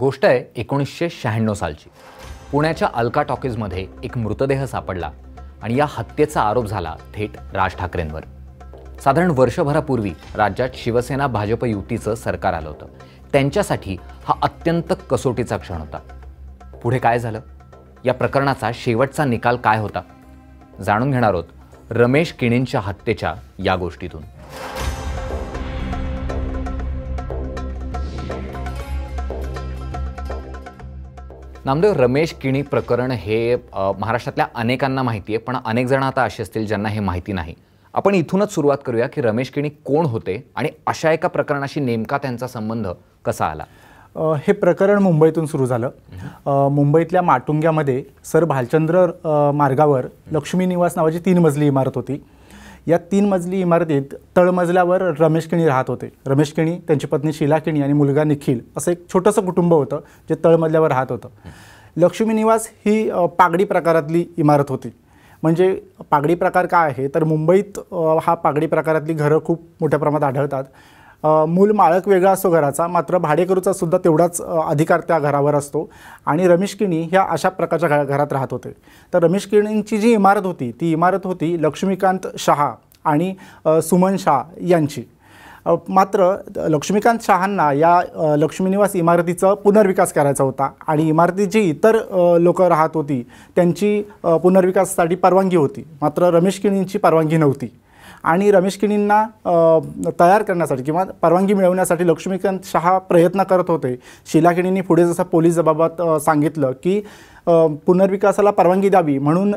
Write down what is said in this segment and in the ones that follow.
गोष्ट आहे एकोणीसशे शहाण्णव सालची पुण्याच्या अलका टॉकीजमध्ये एक मृतदेह सापडला आणि या हत्येचा आरोप झाला थेट राज ठाकरेंवर साधारण वर्षभरापूर्वी राज्यात शिवसेना भाजप युतीचं सरकार आलं होतं त्यांच्यासाठी हा अत्यंत कसोटीचा क्षण होता पुढे काय झालं या प्रकरणाचा शेवटचा निकाल काय होता जाणून घेणार आहोत रमेश किणींच्या हत्येच्या या गोष्टीतून नामदेव रमेश किणी प्रकरण हे महाराष्ट्रातल्या अनेकांना माहिती आहे पण अनेक जण आता असे असतील ज्यांना हे माहिती नाही आपण इथूनच सुरुवात करूया की रमेश किणी कोण होते आणि अशा एका प्रकरणाशी नेमका त्यांचा संबंध कसा आला हे प्रकरण मुंबईतून सुरू झालं मुंबईतल्या माटुंग्यामध्ये सर भालचंद्र मार्गावर लक्ष्मी निवास नावाची तीन मजली इमारत होती या तीन मजली इमारतीत तळमजल्यावर रमेश केणी राहत होते रमेश केणी त्यांची पत्नी शिला केणी आणि मुलगा निखिल असं एक छोटंसं कुटुंब होतं जे तळमजल्यावर राहत होतं लक्ष्मी निवास ही पागडी प्रकारातली इमारत होती म्हणजे पागडी प्रकार काय आहे तर मुंबईत हा पागडी प्रकारातली घरं खूप मोठ्या प्रमाणात आढळतात मूल मालक वेगळा असतो घराचा मात्र भाडेकरूचा सुद्धा तेवढाच अधिकार त्या घरावर असतो आणि रमेश किणी ह्या अशा प्रकारच्या घरात राहत होते तर रमेश किणींची जी इमारत होती ती इमारत होती लक्ष्मीकांत शहा आणि सुमन शाह यांची मात्र लक्ष्मीकांत शहांना या लक्ष्मीनिवास इमारतीचा पुनर्विकास करायचा होता आणि इमारतीत जी इतर लोक राहत होती त्यांची पुनर्विकासासाठी परवानगी होती मात्र रमेश किणींची परवानगी नव्हती आणि रमेश किणींना तयार करण्यासाठी किंवा परवानगी मिळवण्यासाठी लक्ष्मीकांत शहा प्रयत्न करत होते शीला पुढे जसं पोलीस जबाबात सांगितलं की पुनर्विकासाला परवानगी द्यावी म्हणून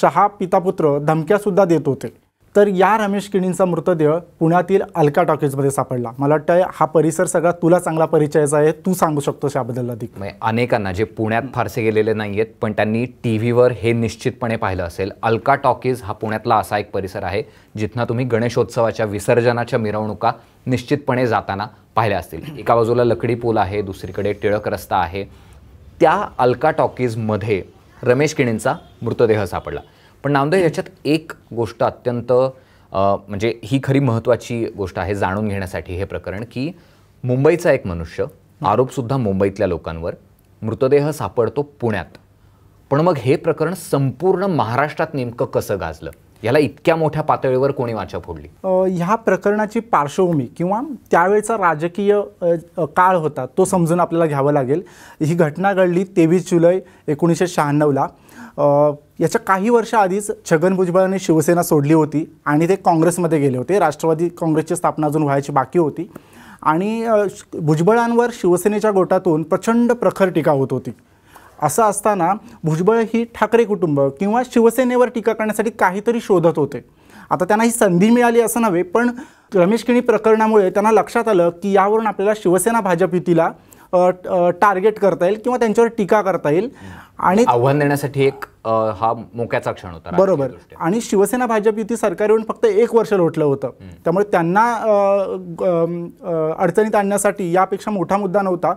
शहा पितापुत्र धमक्यासुद्धा देत होते तर या रमेश किणींचा मृतदेह पुण्यातील अलका टॉकीजमध्ये सापडला मला वाटतं हा परिसर सगळा तुला चांगला परिचयाचा आहे तू सांगू शकतोस याबद्दल अधिक अनेकांना जे पुण्यात फारसे गेलेले नाही आहेत पण त्यांनी टी व्हीवर हे निश्चितपणे पाहिलं असेल अलका टॉकीज हा पुण्यातला असा एक परिसर आहे जिथनं तुम्ही गणेशोत्सवाच्या विसर्जनाच्या मिरवणुका निश्चितपणे जाताना पाहिल्या असतील एका बाजूला लकडी पूल आहे दुसरीकडे टिळक रस्ता आहे त्या अलका टॉकीजमध्ये रमेश किणींचा मृतदेह सापडला पण नामदेव याच्यात एक गोष्ट अत्यंत म्हणजे ही खरी महत्त्वाची गोष्ट आहे जाणून घेण्यासाठी हे प्रकरण की मुंबईचा एक मनुष्य आरोपसुद्धा मुंबईतल्या लोकांवर मृतदेह सापडतो पुण्यात पण मग हे प्रकरण संपूर्ण महाराष्ट्रात नेमकं कसं गाजलं याला इतक्या मोठ्या पातळीवर कोणी वाचा फोडली ह्या प्रकरणाची पार्श्वभूमी किंवा त्यावेळचा राजकीय काळ होता तो समजून आपल्याला घ्यावा लागेल ही घटना घडली तेवीस जुलै एकोणीसशे शहाण्णवला याच्या काही वर्ष आधीच छगन भुजबळाने शिवसेना सोडली होती आणि ते काँग्रेसमध्ये गेले होते राष्ट्रवादी काँग्रेसची स्थापना अजून व्हायची बाकी होती आणि भुजबळांवर शिवसेनेच्या गोटातून प्रचंड प्रखर टीका होत होती असं असताना भुजबळ ही ठाकरे कुटुंब किंवा शिवसेनेवर टीका करण्यासाठी काहीतरी शोधत होते आता त्यांना ही संधी मिळाली असं नव्हे पण रमेश किणी प्रकरणामुळे त्यांना लक्षात आलं की यावरून आपल्याला शिवसेना भाजप युतीला टार्गेट करता येईल किंवा त्यांच्यावर टीका करता येईल आणि आव्हान देण्यासाठी एक हा मोक्याचा क्षण होता बरोबर आणि शिवसेना भाजप युती सरकार येऊन फक्त एक वर्ष लोटलं होतं त्यामुळे त्यांना अडचणीत आणण्यासाठी यापेक्षा मोठा मुद्दा नव्हता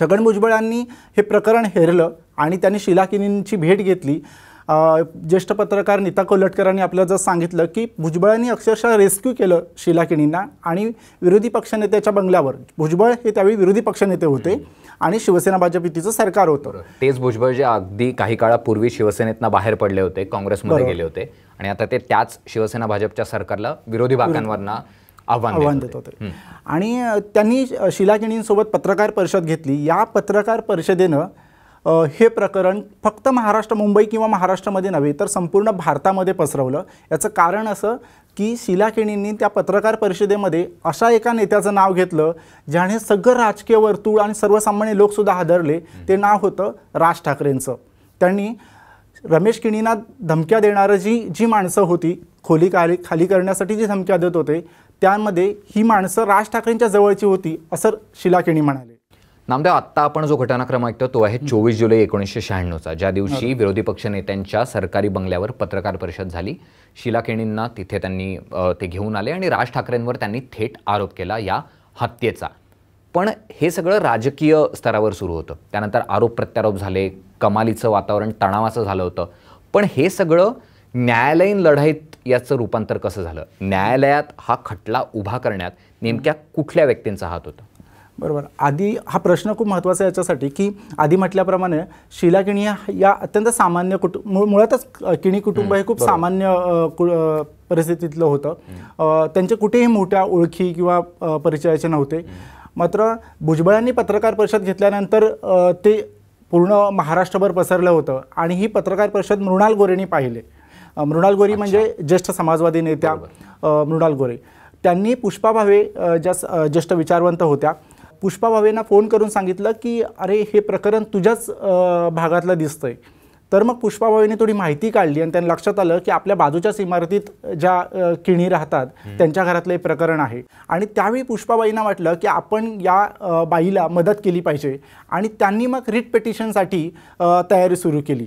छगन भुजबळांनी हे प्रकरण हेरलं आणि त्यांनी शिलाकिनींची भेट घेतली ज्येष्ठ पत्रकार नीता कोलटकरांनी आपल्याला जर सांगितलं की भुजबळांनी अक्षरशः रेस्क्यू केलं शिलाकिणींना आणि विरोधी पक्षनेत्याच्या बंगल्यावर भुजबळ हे त्यावेळी विरोधी पक्षनेते होते आणि शिवसेना भाजप युतीचं सरकार होतं तेच भुजबळ जे अगदी काही काळापूर्वी शिवसेनेतनं बाहेर पडले होते काँग्रेसमध्ये गेले होते आणि आता ते त्याच शिवसेना भाजपच्या सरकारला विरोधी भागांवरना आव्हान देत होते आणि त्यांनी शिलाकिणींसोबत पत्रकार परिषद घेतली या पत्रकार परिषदेनं हे प्रकरण फक्त महाराष्ट्र मुंबई किंवा महाराष्ट्रामध्ये नव्हे तर संपूर्ण भारतामध्ये पसरवलं याचं कारण असं की शिला केणींनी त्या पत्रकार परिषदेमध्ये अशा एका नेत्याचं नाव घेतलं ज्याने सगळं राजकीय वर्तुळ आणि सर्वसामान्य लोकसुद्धा हादरले ते नाव होतं राज ठाकरेंचं त्यांनी रमेश किणींना धमक्या देणारं जी जी माणसं होती खोली खाली खाली करण्यासाठी जी धमक्या देत होते त्यामध्ये ही माणसं राज ठाकरेंच्या जवळची होती असं शिला केणी म्हणाले नामदेव आत्ता आपण जो घटनाक्रम ऐकतो तो आहे चोवीस जुलै एकोणीसशे शहाण्णवचा ज्या दिवशी विरोधी पक्षनेत्यांच्या सरकारी बंगल्यावर पत्रकार परिषद झाली शिला केणींना तिथे त्यांनी ते घेऊन आले आणि राज ठाकरेंवर त्यांनी थेट आरोप केला या हत्येचा पण हे सगळं राजकीय स्तरावर सुरू होतं त्यानंतर आरोप प्रत्यारोप झाले कमालीचं वातावरण तणावाचं झालं होतं पण हे सगळं न्यायालयीन लढाईत याचं रूपांतर कसं झालं न्यायालयात हा खटला उभा करण्यात नेमक्या कुठल्या व्यक्तींचा हात होता बरोबर आधी हा प्रश्न खूप महत्त्वाचा आहे याच्यासाठी की आधी म्हटल्याप्रमाणे शिला किणी या अत्यंत सामान्य कुटुंब मुळातच किणी कुटुंब हे खूप सामान्य परिस्थितीतलं होतं त्यांचे कुठेही मोठ्या ओळखी किंवा परिचयाचे नव्हते मात्र भुजबळांनी पत्रकार परिषद घेतल्यानंतर ते पूर्ण महाराष्ट्रभर पसरलं होतं आणि ही पत्रकार परिषद मृणाल गोरेंनी पाहिले मृणाल गोरी म्हणजे ज्येष्ठ समाजवादी नेत्या मृणाल गोरे त्यांनी पुष्पा भावे ज्या ज्येष्ठ विचारवंत होत्या पुष्पा फोन करून सांगितलं की अरे हे प्रकरण तुझ्याच भागातलं दिसतंय तर मग पुष्पा थोडी माहिती काढली आणि त्यांना लक्षात आलं की आपल्या बाजूच्याच इमारतीत ज्या किणी राहतात त्यांच्या घरातलं हे प्रकरण आहे आणि त्यावेळी पुष्पाबाईंना वाटलं की आपण या बाईला मदत केली पाहिजे आणि त्यांनी मग रिट पेटिशनसाठी तयारी सुरू केली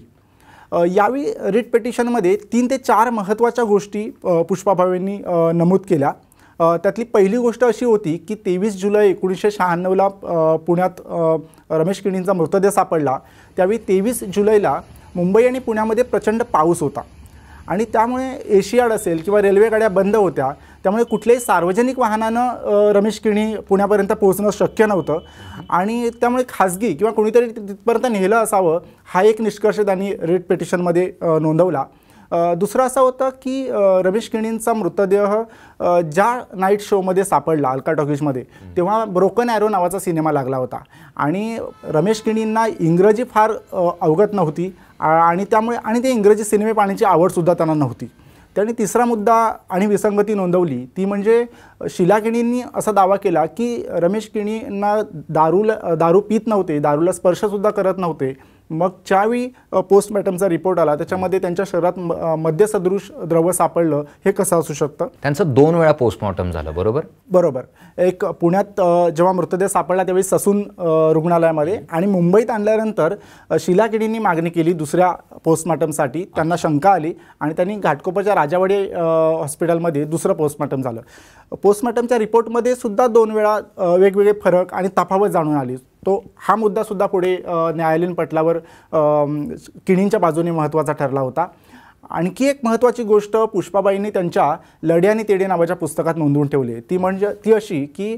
यावेळी रिट पेटिशनमध्ये तीन ते चार महत्त्वाच्या गोष्टी पुष्पाभावेंनी नमूद केल्या त्यातली पहिली गोष्ट अशी होती की तेवीस जुलै एकोणीसशे शहाण्णवला पुण्यात रमेश किणींचा मृतदेह सापडला त्यावेळी तेवीस जुलैला मुंबई आणि पुण्यामध्ये प्रचंड पाऊस होता आणि त्यामुळे एशियाड असेल किंवा रेल्वेगाड्या बंद होत्या त्यामुळे कुठल्याही सार्वजनिक वाहनानं रमेश किणी पुण्यापर्यंत पोहोचणं शक्य नव्हतं आणि त्यामुळे खाजगी किंवा कोणीतरी तिथपर्यंत नेलं असावं हा एक निष्कर्ष त्यांनी रेट पेटिशनमध्ये नोंदवला दुसरं असं होतं की रमेश किणींचा मृतदेह ज्या नाईट शोमध्ये सापडला अल्का टॉकीजमध्ये तेव्हा ब्रोकन ॲरो नावाचा सिनेमा लागला होता आणि रमेश किणींना इंग्रजी फार अवगत नव्हती आणि त्यामुळे आणि ते इंग्रजी सिनेमे पाहण्याची आवडसुद्धा त्यांना नव्हती त्यांनी तिसरा मुद्दा आणि विसंगती नोंदवली ती म्हणजे शिला किणींनी असा दावा केला की रमेश किणींना दारूला दारू पित नव्हते दारूला स्पर्शसुद्धा करत नव्हते मग ज्यावेळी पोस्टमॉर्टमचा रिपोर्ट आला त्याच्यामध्ये त्यांच्या शरीरात मद्यसदृश द्रव सापडलं हे कसं असू शकतं त्यांचं दोन वेळा पोस्टमॉर्टम झालं बरोबर बरोबर एक पुण्यात जेव्हा मृतदेह सापडला त्यावेळी ससून रुग्णालयामध्ये आणि मुंबईत आणल्यानंतर शिलाकिडींनी मागणी केली दुसऱ्या पोस्टमॉर्टमसाठी त्यांना शंका आली आणि त्यांनी घाटकोपरच्या राजावाडी हॉस्पिटलमध्ये दुसरं पोस्टमॉर्टम झालं पोस्टमॉर्टमच्या रिपोर्टमध्ये सुद्धा दोन वेळा वेगवेगळे फरक आणि तफावत जाणून आली तो हा मुद्दासुद्धा पुढे न्यायालयीन पटलावर किणींच्या बाजूने महत्त्वाचा ठरला होता आणखी एक महत्त्वाची गोष्ट पुष्पाबाईंनी त्यांच्या लढे आणि तेडे नावाच्या पुस्तकात नोंदवून ठेवली ती म्हणजे ती अशी की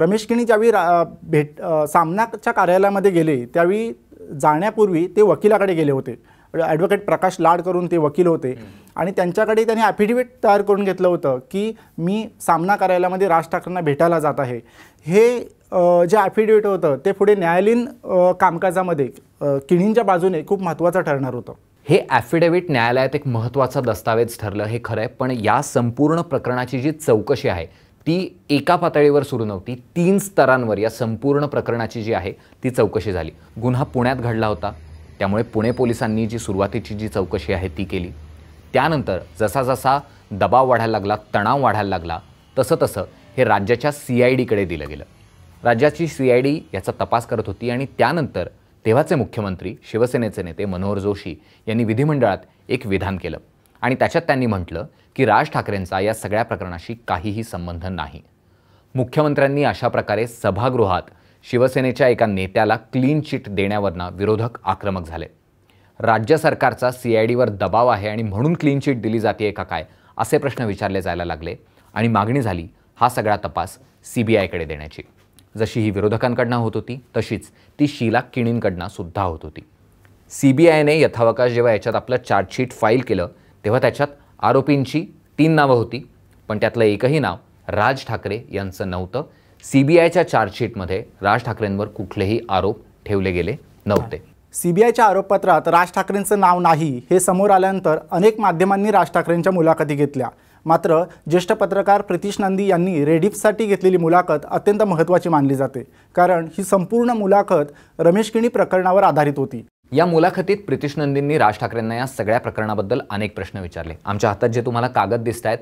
रमेश किणी ज्यावेळी रा भेट सामनाच्या कार्यालयामध्ये गेले त्यावेळी जाण्यापूर्वी ते वकिलाकडे गेले होते ॲडव्होकेट म्हणजे प्रकाश लाड करून ते वकील होते आणि त्यांच्याकडे त्यांनी ॲफिडेव्हिट तयार करून घेतलं होतं की मी सामना कार्यालयामध्ये राज ठाकरेंना भेटायला जात आहे हे जे ॲफिडेविट होतं ते पुढे न्यायालयीन कामकाजामध्ये किणींच्या बाजूने खूप महत्त्वाचं ठरणार होतं हे ॲफिडेविट न्यायालयात एक महत्त्वाचा दस्तावेज ठरलं हे खरं आहे पण या संपूर्ण प्रकरणाची जी चौकशी आहे ती एका पातळीवर सुरू नव्हती तीन स्तरांवर या संपूर्ण प्रकरणाची जी आहे ती चौकशी झाली गुन्हा पुण्यात घडला होता त्यामुळे पुणे पोलिसांनी जी सुरुवातीची जी चौकशी आहे ती केली त्यानंतर जसा जसा दबाव वाढायला लागला तणाव वाढायला लागला तसं तसं हे राज्याच्या सी आय डीकडे दिलं गेलं राज्याची सीआयडी याचा तपास करत होती आणि त्यानंतर तेव्हाचे मुख्यमंत्री शिवसेनेचे नेते मनोहर जोशी यांनी विधिमंडळात एक विधान केलं आणि त्याच्यात त्यांनी म्हटलं की राज ठाकरेंचा या सगळ्या प्रकरणाशी काहीही संबंध नाही मुख्यमंत्र्यांनी अशा प्रकारे सभागृहात शिवसेनेच्या एका नेत्याला क्लीन चिट देण्यावरनं विरोधक आक्रमक झाले राज्य सरकारचा सी आय डीवर दबाव आहे आणि म्हणून क्लीन चिट दिली जाते का काय असे प्रश्न विचारले जायला लागले आणि मागणी झाली हा सगळा तपास सी बी आयकडे देण्याची जशी ही विरोधकांकडनं होत होती तशीच ती शीला किणींकडनं सुद्धा होत होती सी बी आयने यथावकाश जेव्हा याच्यात आपलं चार्जशीट फाईल केलं तेव्हा त्याच्यात आरोपींची तीन नावं होती पण त्यातलं एकही नाव राज ठाकरे यांचं नव्हतं सी बी आयच्या चार्जशीटमध्ये राज ठाकरेंवर कुठलेही आरोप ठेवले गेले नव्हते आयच्या आरोपपत्रात राज ठाकरेंचं नाव नाही हे समोर आल्यानंतर अनेक माध्यमांनी राज ठाकरेंच्या मुलाखती घेतल्या मात्र ज्येष्ठ पत्रकार प्रितीश नंदी यांनी रेडिफसाठी घेतलेली मुलाखत अत्यंत महत्त्वाची मानली जाते कारण ही संपूर्ण मुलाखत रमेश किणी प्रकरणावर आधारित होती या मुलाखतीत प्रितीश नंदींनी राज ठाकरेंना या सगळ्या प्रकरणाबद्दल अनेक प्रश्न विचारले आमच्या हातात जे तुम्हाला कागद दिसत आहेत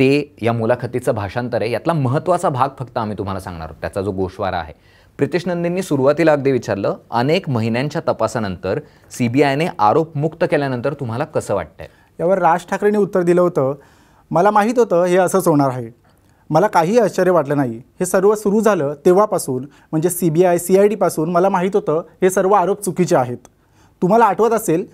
ते या मुलाखतीचं भाषांतर आहे यातला महत्त्वाचा भाग फक्त आम्ही तुम्हाला सांगणार आहोत त्याचा जो गोशवारा आहे प्रितेश नंदींनी सुरुवातीला अगदी विचारलं अनेक महिन्यांच्या तपासानंतर सीबीआयने आरोप मुक्त केल्यानंतर तुम्हाला कसं वाटतंय यावर राज ठाकरेंनी उत्तर दिलं होतं मला माहीत होतं हे असंच होणार आहे मला काही आश्चर्य वाटलं नाही हे सर्व सुरू झालं तेव्हापासून म्हणजे C B I C I डीपासून मला माहीत होतं हे सर्व आरोप चुकीचे आहेत तुम्हाला आठवत असेल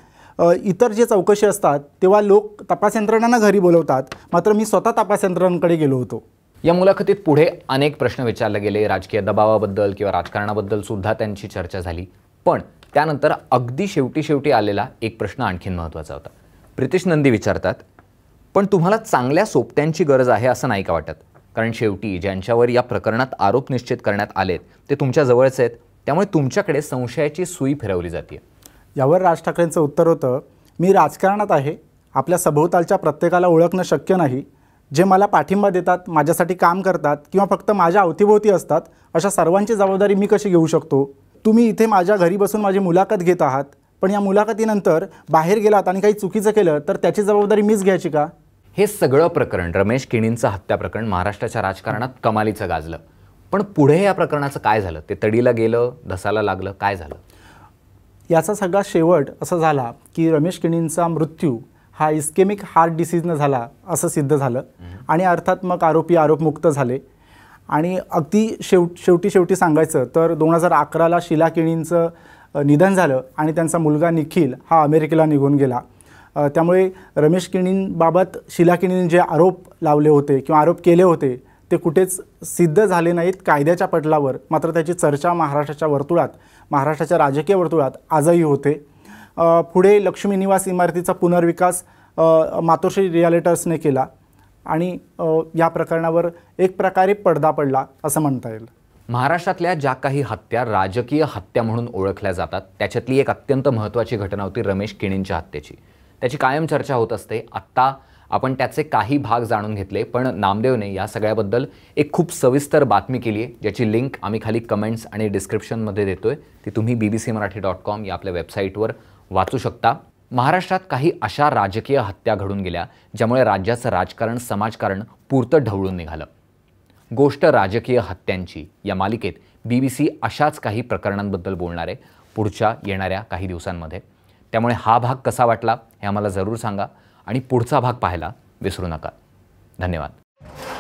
इतर जे चौकशी असतात तेव्हा लोक तपास यंत्रणांना घरी बोलवतात मात्र मी स्वतः तपास यंत्रणांकडे गेलो होतो या मुलाखतीत पुढे अनेक प्रश्न विचारले गेले राजकीय दबावाबद्दल किंवा राजकारणाबद्दल सुद्धा त्यांची चर्चा झाली पण त्यानंतर अगदी शेवटी शेवटी आलेला एक प्रश्न आणखीन महत्त्वाचा होता प्रितेश नंदी विचारतात पण तुम्हाला चांगल्या सोबत्यांची गरज आहे असं नाही का वाटत कारण शेवटी ज्यांच्यावर या प्रकरणात आरोप निश्चित करण्यात आलेत ते तुमच्या जवळचे आहेत त्यामुळे तुमच्याकडे संशयाची सुई फिरवली जाते यावर राज ठाकरेंचं उत्तर होतं मी राजकारणात आहे आपल्या सभोवतालच्या प्रत्येकाला ओळखणं शक्य नाही जे मला पाठिंबा देतात माझ्यासाठी काम करतात किंवा फक्त माझ्या अवतीभोवती असतात अशा सर्वांची जबाबदारी मी कशी घेऊ शकतो तुम्ही इथे माझ्या घरी बसून माझी मुलाखत घेत आहात पण या मुलाखतीनंतर बाहेर गेलात आणि काही चुकीचं केलं तर त्याची जबाबदारी मीच घ्यायची का हे सगळं प्रकरण रमेश किणींचं हत्या प्रकरण महाराष्ट्राच्या राजकारणात कमालीचं गाजलं पण पुढे या प्रकरणाचं काय झालं ते तडीला गेलं धसाला लागलं काय झालं याचा सगळा शेवट असा झाला की रमेश किणींचा मृत्यू हा इस्केमिक हार्ट डिसीजनं झाला असं सिद्ध झालं आणि अर्थात मग आरोपी आरोपमुक्त झाले आणि अगदी शेव शेवटी शेवटी सांगायचं तर दोन हजार अकराला शिला किणींचं निधन झालं आणि त्यांचा मुलगा निखिल हा अमेरिकेला निघून गेला त्यामुळे रमेश किणींबाबत शिला किणींनी जे आरोप लावले होते किंवा आरोप केले होते ते कुठेच सिद्ध झाले नाहीत कायद्याच्या पटलावर मात्र त्याची चर्चा महाराष्ट्राच्या वर्तुळात महाराष्ट्राच्या राजकीय वर्तुळात आजही होते पुढे लक्ष्मी निवास इमारतीचा पुनर्विकास मातोश्री रिअलेटर्सने केला आणि या प्रकरणावर एक प्रकारे पडदा पडला असं म्हणता येईल महाराष्ट्रातल्या ज्या काही हत्या राजकीय हत्या म्हणून ओळखल्या जातात त्याच्यातली एक अत्यंत महत्त्वाची घटना होती रमेश किणींच्या हत्येची त्याची कायम चर्चा होत असते आत्ता आपण त्याचे काही भाग जाणून घेतले पण नामदेवने या सगळ्याबद्दल एक खूप सविस्तर बातमी केली आहे ज्याची लिंक आम्ही खाली कमेंट्स आणि डिस्क्रिप्शनमध्ये देतोय ती तुम्ही B B C Marathi dot com या आपल्या वेबसाईटवर वाचू शकता महाराष्ट्रात काही अशा राजकीय हत्या घडून गेल्या ज्यामुळे राज्याचं राजकारण समाजकारण पुरतं ढवळून निघालं गोष्ट राजकीय हत्यांची या मालिकेत बी बी सी अशाच काही प्रकरणांबद्दल बोलणार आहे पुढच्या येणाऱ्या काही दिवसांमध्ये त्यामुळे हा भाग कसा वाटला हे आम्हाला जरूर सांगा आणि पुढचा भाग पाहायला विसरू नका धन्यवाद